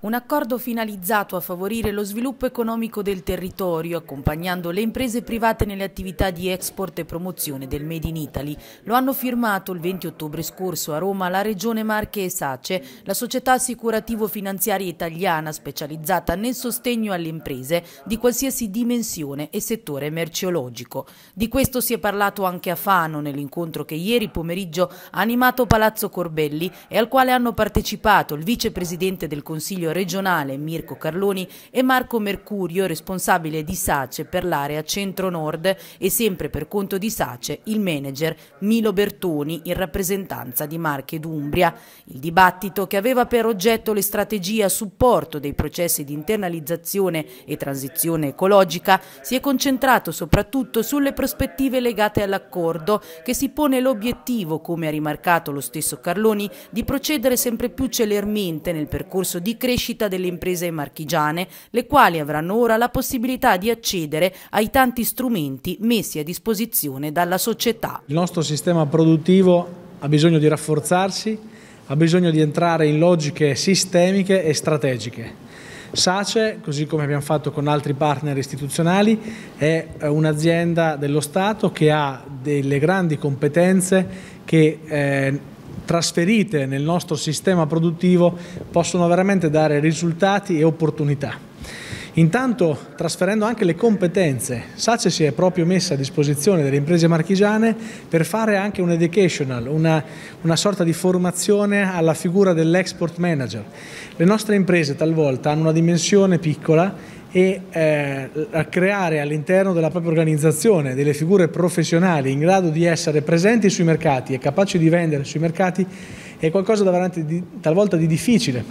Un accordo finalizzato a favorire lo sviluppo economico del territorio, accompagnando le imprese private nelle attività di export e promozione del Made in Italy. Lo hanno firmato il 20 ottobre scorso a Roma la Regione Marche e Sace, la società assicurativo-finanziaria italiana specializzata nel sostegno alle imprese di qualsiasi dimensione e settore merceologico. Di questo si è parlato anche a Fano nell'incontro che ieri pomeriggio ha animato Palazzo Corbelli e al quale hanno partecipato il vicepresidente del Consiglio regionale Mirko Carloni e Marco Mercurio, responsabile di SACE per l'area centro-nord e sempre per conto di SACE il manager Milo Bertoni in rappresentanza di Marche d'Umbria. Il dibattito che aveva per oggetto le strategie a supporto dei processi di internalizzazione e transizione ecologica si è concentrato soprattutto sulle prospettive legate all'accordo che si pone l'obiettivo, come ha rimarcato lo stesso Carloni, di procedere sempre più celermente nel percorso di crescita crescita delle imprese marchigiane, le quali avranno ora la possibilità di accedere ai tanti strumenti messi a disposizione dalla società. Il nostro sistema produttivo ha bisogno di rafforzarsi, ha bisogno di entrare in logiche sistemiche e strategiche. SACE, così come abbiamo fatto con altri partner istituzionali, è eh, un'azienda dello Stato che ha delle grandi competenze che eh, trasferite nel nostro sistema produttivo possono veramente dare risultati e opportunità. Intanto trasferendo anche le competenze, SACE si è proprio messa a disposizione delle imprese marchigiane per fare anche un educational, una, una sorta di formazione alla figura dell'export manager. Le nostre imprese talvolta hanno una dimensione piccola e eh, a creare all'interno della propria organizzazione delle figure professionali in grado di essere presenti sui mercati e capaci di vendere sui mercati è qualcosa davanti di, talvolta di difficile.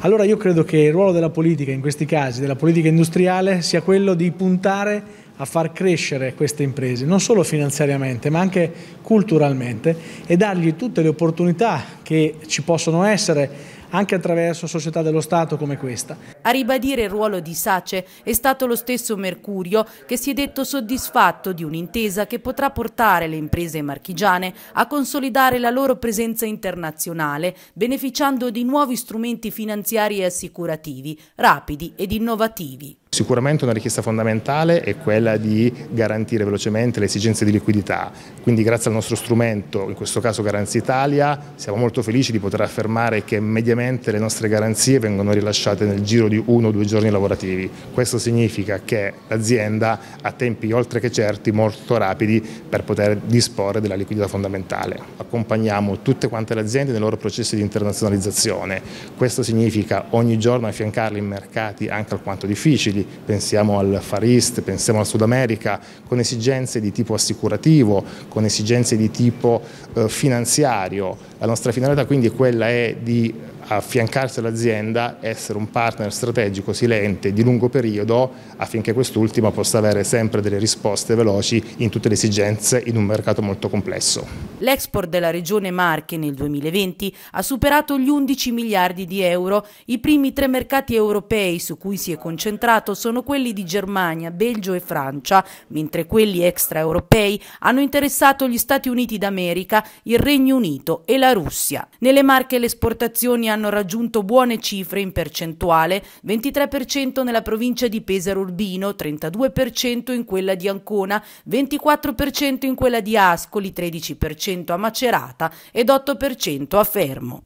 Allora io credo che il ruolo della politica in questi casi, della politica industriale, sia quello di puntare a far crescere queste imprese, non solo finanziariamente ma anche culturalmente e dargli tutte le opportunità che ci possono essere anche attraverso società dello Stato come questa. A ribadire il ruolo di Sace è stato lo stesso Mercurio che si è detto soddisfatto di un'intesa che potrà portare le imprese marchigiane a consolidare la loro presenza internazionale, beneficiando di nuovi strumenti finanziari e assicurativi, rapidi ed innovativi. Sicuramente una richiesta fondamentale è quella di garantire velocemente le esigenze di liquidità, quindi grazie al nostro strumento, in questo caso Garanzia Italia, siamo molto felici di poter affermare che mediamente ovviamente le nostre garanzie vengono rilasciate nel giro di uno o due giorni lavorativi. Questo significa che l'azienda ha tempi oltre che certi, molto rapidi per poter disporre della liquidità fondamentale. Accompagniamo tutte quante le aziende nei loro processi di internazionalizzazione. Questo significa ogni giorno affiancarle in mercati anche alquanto difficili. Pensiamo al Far East, pensiamo al Sud America, con esigenze di tipo assicurativo, con esigenze di tipo eh, finanziario. La nostra finalità quindi è quella è di affiancarsi all'azienda, essere un partner strategico, silente, di lungo periodo, affinché quest'ultima possa avere sempre delle risposte veloci in tutte le esigenze in un mercato molto complesso. L'export della regione Marche nel 2020 ha superato gli 11 miliardi di euro. I primi tre mercati europei su cui si è concentrato sono quelli di Germania, Belgio e Francia, mentre quelli extraeuropei hanno interessato gli Stati Uniti d'America, il Regno Unito e la Russia. Nelle Marche le esportazioni hanno hanno raggiunto buone cifre in percentuale, 23% nella provincia di Pesaro Urbino, 32% in quella di Ancona, 24% in quella di Ascoli, 13% a Macerata ed 8% a Fermo.